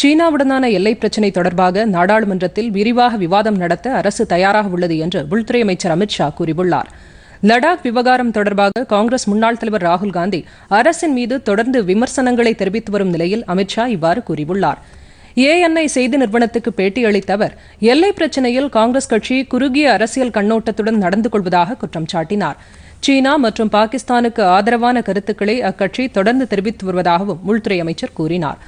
சீனாவுடனான எல்லை பிரச்சினை தொடர்பாக நாடாளுமன்றத்தில் விரிவாக விவாதம் நடத்த அரசு தயாராக உள்ளது என்று உள்துறை அமைச்சர் அமித் ஷா கூறியுள்ளார் லடாக் விவகாரம் தொடர்பாக காங்கிரஸ் முன்னாள் தலைவர் ராகுல் காந்தி அரசின் மீது தொடர்ந்து விமர்சனங்களை தெரிவித்து வரும் நிலையில் அமித் ஷா இவ்வாறு கூறியுள்ளார் ஏஎன்ஐ செய்தி நிறுவனத்துக்கு பேட்டியளித்த அவர் எல்லை பிரச்சினையில் காங்கிரஸ் கட்சி குறுகிய அரசியல் கண்ணோட்டத்துடன் நடந்து கொள்வதாக குற்றம் சாட்டினார் சீனா மற்றும் பாகிஸ்தானுக்கு ஆதரவான கருத்துக்களை அக்கட்சி தொடர்ந்து தெரிவித்து வருவதாகவும் உள்துறை அமைச்சர் கூறினார்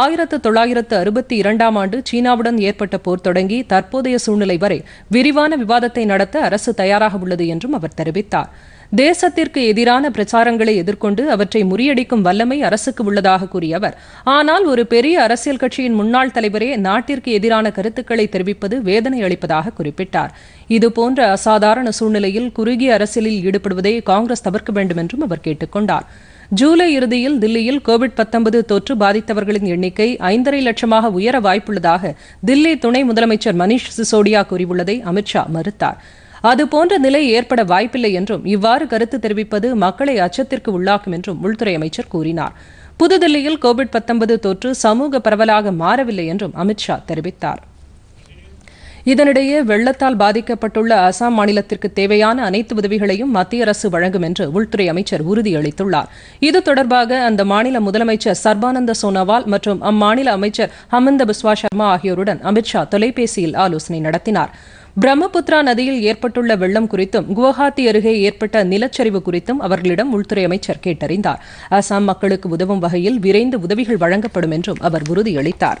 ஆயிரத்து தொள்ளாயிரத்து அறுபத்தி இரண்டாம் ஆண்டு சீனாவுடன் ஏற்பட்ட போர் தொடங்கி தற்போதைய சூழ்நிலை வரை விரிவான விவாதத்தை நடத்த அரசு தயாராக உள்ளது என்றும் அவர் தெரிவித்தார் தேசத்திற்கு எதிரான பிரச்சாரங்களை எதிர்கொண்டு அவற்றை முறியடிக்கும் வல்லமை அரசுக்கு உள்ளதாக கூறிய அவர் ஆனால் ஒரு பெரிய அரசியல் கட்சியின் முன்னாள் தலைவரே நாட்டிற்கு எதிரான கருத்துக்களை தெரிவிப்பது வேதனை அளிப்பதாக குறிப்பிட்டார் இதுபோன்ற அசாதாரண சூழ்நிலையில் குறுகிய அரசியலில் ஈடுபடுவதை காங்கிரஸ் தவிர்க்க வேண்டும் என்றும் அவர் கேட்டுக் கொண்டாா் ஜூலை இறுதியில் தில்லியில் கோவிட் தொற்று பாதித்தவர்களின் எண்ணிக்கை ஐந்தரை லட்சமாக உயர வாய்ப்புள்ளதாக தில்லி துணை முதலமைச்சர் மணிஷ் சிசோடியா கூறியுள்ளதை அமித்ஷா மறுத்தார் அதுபோன்ற நிலை ஏற்பட வாய்ப்பில்லை என்றும் இவ்வாறு கருத்து தெரிவிப்பது மக்களை அச்சத்திற்கு உள்ளாக்கும் என்றும் உள்துறை அமைச்சர் கூறினார் புதுதில்லியில் கோவிட் தொற்று சமூக பரவலாக மாறவில்லை என்றும் அமித்ஷா தெரிவித்தாா் இதனிடையே வெள்ளத்தால் பாதிக்கப்பட்டுள்ள அசாம் மாநிலத்திற்கு தேவையான அனைத்து உதவிகளையும் மத்திய அரசு வழங்கும் என்று உள்துறை அமைச்சர் உறுதியளித்துள்ளார் இது தொடர்பாக அந்த மாநில முதலமைச்சர் சர்பானந்த சோனோவால் மற்றும் அம்மாநில அமைச்சர் ஹமந்த பிஸ்வா சர்மா ஆகியோருடன் அமித்ஷா தொலைபேசியில் ஆலோசனை நடத்தினார் பிரம்மபுத்திரா நதியில் ஏற்பட்டுள்ள வெள்ளம் குறித்தும் குவஹாத்தி அருகே ஏற்பட்ட நிலச்சரிவு குறித்தும் அவர்களிடம் உள்துறை அமைச்சர் கேட்டறிந்தார் அசாம் மக்களுக்கு உதவும் வகையில் விரைந்து உதவிகள் வழங்கப்படும் என்றும் அவர் உறுதியளித்தாா்